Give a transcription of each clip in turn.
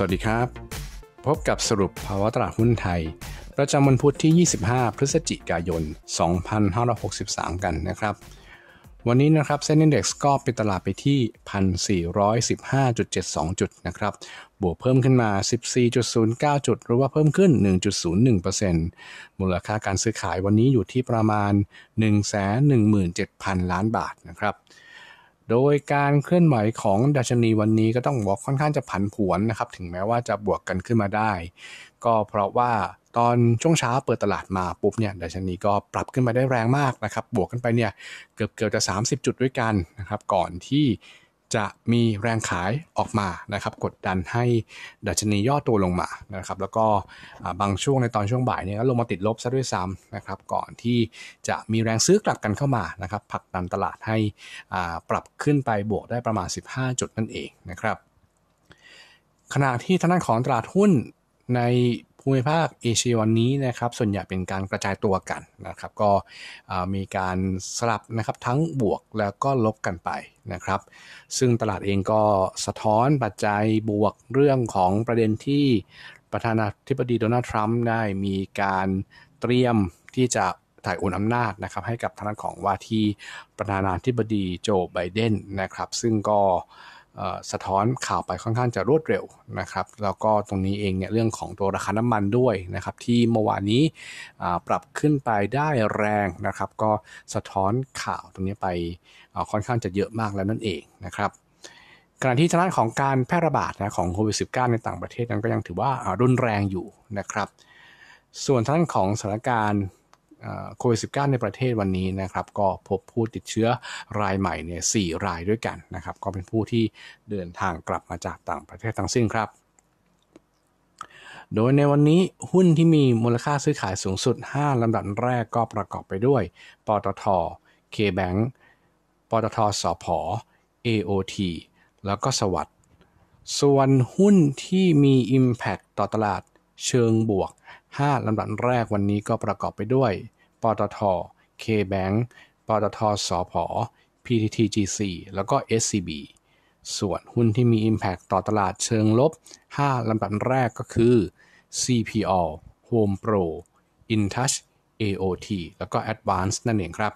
สวัสดีครับ พบกับสรุปภาวะตลาดหุ้นไทย ประจำวันพุธที่ 25 พฤศจิกายน 2563 กันนะครับ วันนี้นะครับเซ็นดีเด็กซ์ก็ปิดตลาดไปที่ 1,415.72 จุดนะครับ บวกเพิ่มขึ้นมา 14.09 จุด หรือว่าเพิ่มขึ้น 1.01%มูลค่าการซื้อขายวันนี้อยู่ที่ประมาณ 117,000 ล้านบาทนะครับโดยการเคลื่อนไหวของดัชนีวันนี้ก็ต้องบอกค่อนข้างจะผันผวนนะครับ ถึงแม้ว่าจะบวกกันขึ้นมาได้ ก็เพราะว่าตอนช่วงเช้าเปิดตลาดมาปุ๊บเนี่ย ดัชนีก็ปรับขึ้นไปได้แรงมากนะครับ บวกกันไปเนี่ยเกือบเกือบจะ 30 จุดด้วยกันนะครับก่อนที่จะมีแรงขายออกมานะครับกดดันให้ดัชนีย่อตัวลงมานะครับแล้วก็บางช่วงในตอนช่วงบ่ายเนี่ยก็ลงมาติดลบซะด้วยซ้ำนะครับก่อนที่จะมีแรงซื้อกลับกันเข้ามานะครับผลักดันตลาดให้ปรับขึ้นไปบวกได้ประมาณ 15 จุดนั่นเองนะครับขณะที่ทางด้านของตลาดหุ้นในภูมิภาคเอเชียวันนี้นะครับ ส่วนใหญ่เป็นการกระจายตัวกันนะครับ ก็มีการสลับนะครับทั้งบวกแล้วก็ลบกันไปนะครับ ซึ่งตลาดเองก็สะท้อนปัจจัยบวกเรื่องของประเด็นที่ประธานาธิบดีโดนัลด์ทรัมป์ได้มีการเตรียมที่จะถ่ายโอนอำนาจนะครับ ให้กับทางด้านของว่าที่ประธานาธิบดีโจไบเดนนะครับ ซึ่งก็สะท้อนข่าวไปค่อนข้างจะรวดเร็วนะครับ แล้วก็ตรงนี้เองเนี่ยเรื่องของตัวราคาน้ำมันด้วยนะครับที่เมื่อวานนี้ปรับขึ้นไปได้แรงนะครับ ก็สะท้อนข่าวตรงนี้ไปค่อนข้างจะเยอะมากแล้วนั่นเองนะครับขณะที่ทางด้านของการแพร่ระบาดนะของโควิด -19 ในต่างประเทศนั้นก็ยังถือว่ารุนแรงอยู่นะครับ ส่วนทางด้านของสถานการณ์โควิด -19 ในประเทศวันนี้นะครับ ก็พบผู้ติดเชื้อรายใหม่เนี่ยสี่รายด้วยกันนะครับ ก็เป็นผู้ที่เดินทางกลับมาจากต่างประเทศทั้งสิ้นครับ โดยในวันนี้หุ้นที่มีมูลค่าซื้อขายสูงสุด 5ลำดับแรกก็ประกอบไปด้วยปตท KBank ปตทสพอ AOT แล้วก็สวัสด์ส่วนหุ้นที่มี Impact ต่อตลาดเชิงบวก5ลำดับแรกวันนี้ก็ประกอบไปด้วย ปตท KBank ปตทสอพอ PTTGC แล้วก็ SCB ส่วนหุ้นที่มี Impact ต่อตลาดเชิงลบ 5ลำดับแรกก็คือ CPO Home Pro InTouch AOT แล้วก็ Advance นั่นเองครับ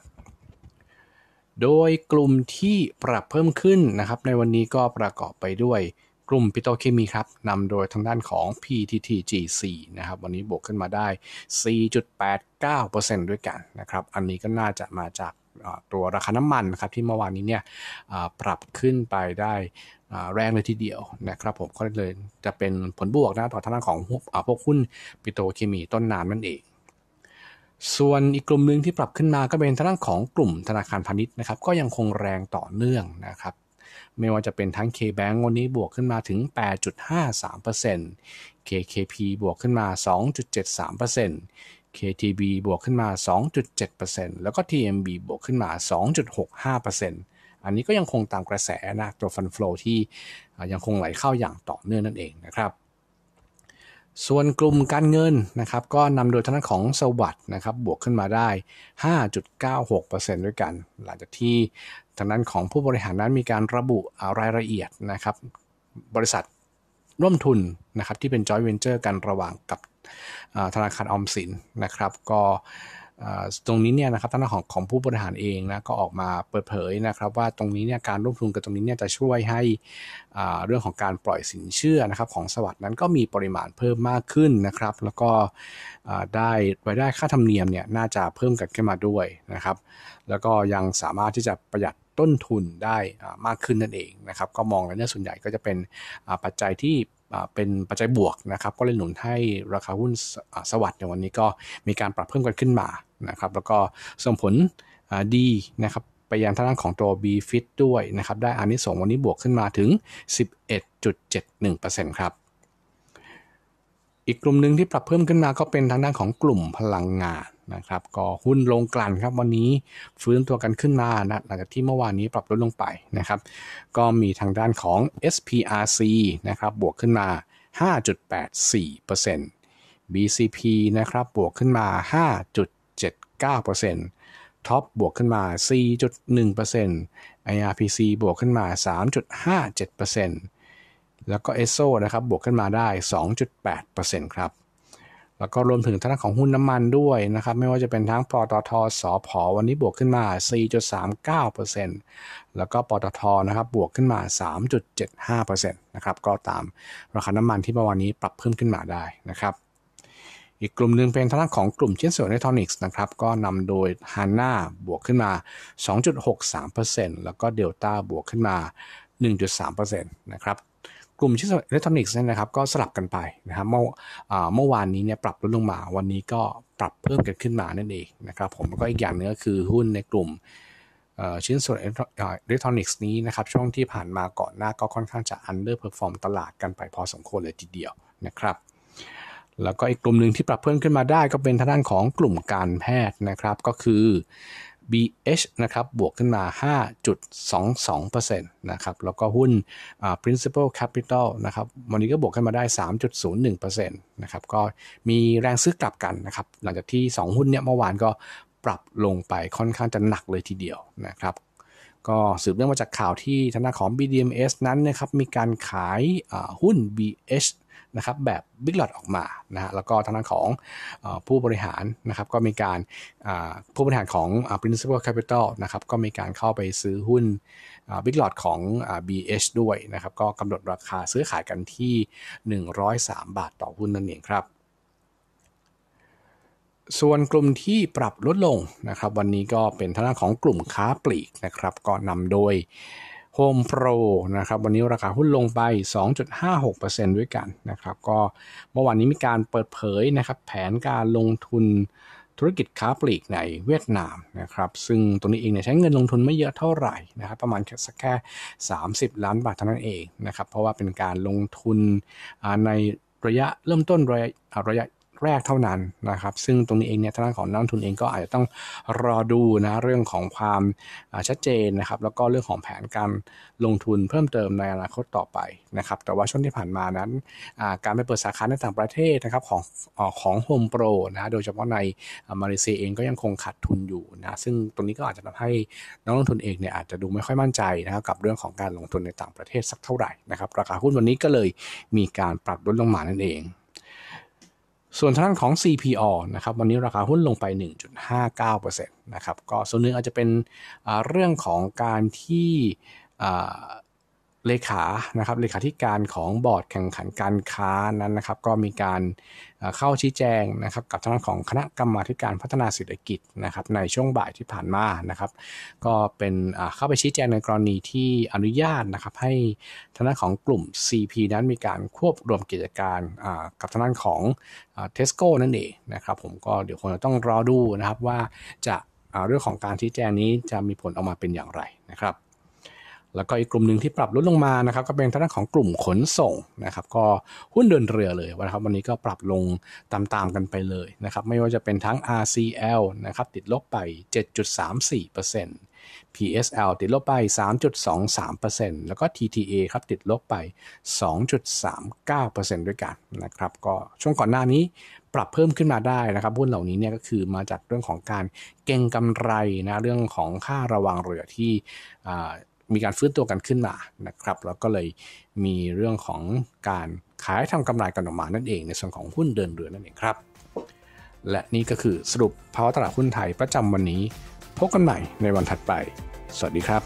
โดยกลุ่มที่ปรับเพิ่มขึ้นนะครับในวันนี้ก็ประกอบไปด้วยลุ่มพิโตเคมีครับนำโดยทางด้านของ PTTGC นะครับ วันนี้บวกขึ้นมาได้ 4.89%ด้วยกันนะครับ อันนี้ก็น่าจะมาจากตัวราคาน้ำมันครับ ที่เมื่อวานนี้เนี่ยปรับขึ้นไปได้แรงเลยทีเดียวนะครับ ผมก็เลยจะเป็นผลบวกนะต่อทางด้านของพวกหุ้นปิโตเคมีต้นน้ำนั่นเองส่วนอีกกลุ่มหนึ่งที่ปรับขึ้นมาก็เป็นทางด้านของกลุ่มธนาคารพาณิชย์นะครับ ก็ยังคงแรงต่อเนื่องนะครับไม่ว่าจะเป็นทั้ง KBank วันนี้บวกขึ้นมาถึง 8.53% KKP บวกขึ้นมา 2.73% KTB บวกขึ้นมา 2.7%แล้วก็ TMB บวกขึ้นมา 2.65%อันนี้ก็ยังคงตามกระแสนะตัวฟันฟลอที่ยังคงไหลเข้าอย่างต่อเนื่องนั่นเองนะครับส่วนกลุ่มการเงินนะครับ ก็นำโดยทางของสวัสด์นะครับ บวกขึ้นมาได้ 5.96%ด้วยกัน หลังจากที่ทางด้านของผู้บริหารนั้นมีการระบุรายละเอียดนะครับ บริษัทร่วมทุนนะครับ ที่เป็นจอยเวนเจอร์กันระหว่างกับธนาคารออมสินนะครับก็ตรงนี้เนี่ยนะครับท่้านของของผู้บริหารเองนะก็ออกมาเปิดเผยนะครับ ว่าตรงนี้เนี่ยการร่วมทุนกับตรงนี้เนี่ยจะช่วยให้เรื่องของการปล่อยสินเชื่อนะครับ ของสวัสด์นั้นก็มีปริมาณเพิ่มมากขึ้นนะครับ แล้วก็ได้รายได้ค่าธรรมเนียมเนี่ยน่าจะเพิ่มกันขึ้นมาด้วยนะครับ แล้วก็ยังสามารถที่จะประหยัดต้นทุนได้มากขึ้นนั่นเองนะครับ ก็มองแล้วเนี่ยส่วนใหญ่ก็จะเป็นปัจจัยที่เป็นปัจจัยบวกนะครับก็เลยหนุนให้ราคาหุ้นสวัสด์ในวันนี้ก็มีการปรับเพิ่มกันขึ้นมานะครับแล้วก็ส่งผลดีนะครับไปยังทางด้านของตัว BFIT ด้วยนะครับได้อานิสงสวันนี้บวกขึ้นมาถึง 11.71%ครับอีกกลุ่มหนึ่งที่ปรับเพิ่มขึ้นมาก็เป็นทางด้านของกลุ่มพลังงานนะครับก็หุ้นลงกลั่นครับวันนี้ฟื้นตัวกันขึ้นมานะหลังจากที่เมื่อวานนี้ปรับลดลงไปนะครับ ก็มีทางด้านของ SPRC นะครับบวกขึ้นมา 5.84% BCP นะครับบวกขึ้นมา 5.79%ท็อปบวกขึ้นมา 4.1% IRPC บวกขึ้นมา 3.57%แล้วก็เอสโซนะครับบวกขึ้นมาได้ 2.8%ครับแล้วก็รวมถึงทางของหุ้นน้ำมันด้วยนะครับ ไม่ว่าจะเป็นทั้งปตทสอพอวันนี้บวกขึ้นมา 4.39%แล้วก็ปตทนะครับบวกขึ้นมา 3.75%นะครับก็ตามราคาน้ำมันที่เมื่อวานนี้ปรับเพิ่มขึ้นมาได้นะครับ อีกกลุ่มหนึ่งเป็นทางด้านของกลุ่มชิ้นส่วนอิเล็กทรอนิกส์นะครับก็นำโดยฮาน่าบวกขึ้นมา 2.63%แล้วก็เดลต้าบวกขึ้นมา 1.3%นะครับกลุ่มชิ้นส่วนอิเล็กทรอนิกส์เนี่ยนะครับ ก็สลับกันไปนะครับเมื่อเมื่อวานนี้เนี่ยปรับลดลงมาวันนี้ก็ปรับเพิ่มกันขึ้นมานั่นเองนะครับ ผมแล้วก็อีกอย่างนึงก็คือหุ้นในกลุ่มชิ้นส่วนอิเล็กทรอนิกส์นี้นะครับ ช่วงที่ผ่านมาก่อนหน้าก็ค่อนข้างจะอันเดอร์เพอร์ฟอร์มตลาดกันไปพอสมควรเลยทีเดียวนะครับ แล้วก็อีกกลุ่มหนึ่งที่ปรับเพิ่มขึ้นมาได้ก็เป็นทางด้านของกลุ่มการแพทย์นะครับก็คือ BH นะครับบวกขึ้นมา 5.22%นะครับแล้วก็หุ้น Principal Capital นะครับวันนี้ก็บวกขึ้นมาได้ 3.01%นะครับก็มีแรงซื้อกลับกันนะครับ หลังจากที่ 2 หุ้นเนี่ยเมื่อวานก็ปรับลงไปค่อนข้างจะหนักเลยทีเดียวนะครับก็สืบเนื่องมาจากข่าวที่นาคารของ BDMs นั้นนะครับ มีการขายหุ้น BH นะครับแบบบิ๊กหลอดออกมา นะฮะ แล้วก็ทางด้านของผู้บริหารนะครับก็มีการผู้บริหารของ principal capital นะครับก็มีการเข้าไปซื้อหุ้นบิ๊กหลอดของ BH ด้วยนะครับ ก็กำหนดราคาซื้อขายกันที่ 103 บาทต่อหุ้นนั่นเองครับส่วนกลุ่มที่ปรับลดลงนะครับวันนี้ก็เป็นทางาของกลุ่มค้าปลีกนะครับก็นำโดย Home Pro นะครับวันนี้ราคาหุ้นลงไป 2.56%ด้วยกันนะครับก็เมื่อวานนี้มีการเปิดเผยนะครับแผนการลงทุนธุรกิจค้าปลีกในเวียดนามนะครับซึ่งตัวนี้เองเนี่ยใช้เงินลงทุนไม่เยอะเท่าไหร่นะครับประมาณแค่สักแค่ 30 ล้านบาทเท่านั้นเองนะครับเพราะว่าเป็นการลงทุนในระยะเริ่มต้นระยะระยะแรกเท่านั้นนะครับ ซึ่งตรงนี้เองเนี่ย ทางด้านของนักทุนเองก็อาจจะต้องรอดูนะเรื่องของความชัดเจนนะครับ แล้วก็เรื่องของแผนการลงทุนเพิ่มเติมในอนาคตต่อไปนะครับ แต่ว่าช่วงที่ผ่านมานั้น การไปเปิดสาขาในต่างประเทศนะครับของของโฮมโปรนะ โดยเฉพาะในมาเลเซียเองก็ยังคงขาดทุนอยู่นะ ซึ่งตรงนี้ก็อาจจะทำให้นักลงทุนเองเนี่ยอาจจะดูไม่ค่อยมั่นใจนะครับกับเรื่องของการลงทุนในต่างประเทศสักเท่าไหร่นะครับ ราคาหุ้นวันนี้ก็เลยมีการปรับลดลงมานั่นเองส่วนทางด้านของ CPO นะครับวันนี้ราคาหุ้นลงไป 1.59%นะครับก็ส่วนหนึ่งอาจจะเป็นเรื่องของการที่เลขา นะครับ เลขาธิการของบอร์ดแข่งขันการค้านั้นนะครับ ก็มีการเข้าชี้แจงนะครับ กับทางของคณะกรรมาการพัฒนาเศรษฐกิจนะครับ ในช่วงบ่ายที่ผ่านมานะครับ ก็เป็นเข้าไปชี้แจงในกรณีที่อนุญาตนะครับ ให้ทางของกลุ่ม CP นั้นมีการควบรวมกิจการกับทางของเทสโก้นั่นเองนะครับ ผมก็เดี๋ยวคงจะต้องรอดูนะครับว่าจะเรื่องของการชี้แจงนี้จะมีผลออกมาเป็นอย่างไรนะครับแล้วก็อีกกลุ่มหนึ่งที่ปรับลดลงมานะครับก็เป็นทางด้านของกลุ่มขนส่งนะครับก็หุ้นเดินเรือเลยนะครับวันนี้ก็ปรับลงตามๆกันไปเลยนะครับไม่ว่าจะเป็นทั้ง RCL นะครับติดลบไป 7.34% PSL ติดลบไป 3.23%แล้วก็ TTA ครับติดลบไป 2.39%ด้วยกันนะครับก็ช่วงก่อนหน้านี้ปรับเพิ่มขึ้นมาได้นะครับหุ้นเหล่านี้เนี่ยก็คือมาจากเรื่องของการเก่งกำไรนะเรื่องของค่าระวังเรือที่มีการฟื้นตัวกันขึ้นมานะครับ แล้วก็เลยมีเรื่องของการขายทำกำไรกันออกมานั่นเองในส่วนของหุ้นเดินเรือนั่นเองครับ และนี่ก็คือสรุปภาวะตลาดหุ้นไทยประจำวันนี้ พบกันใหม่ในวันถัดไป สวัสดีครับ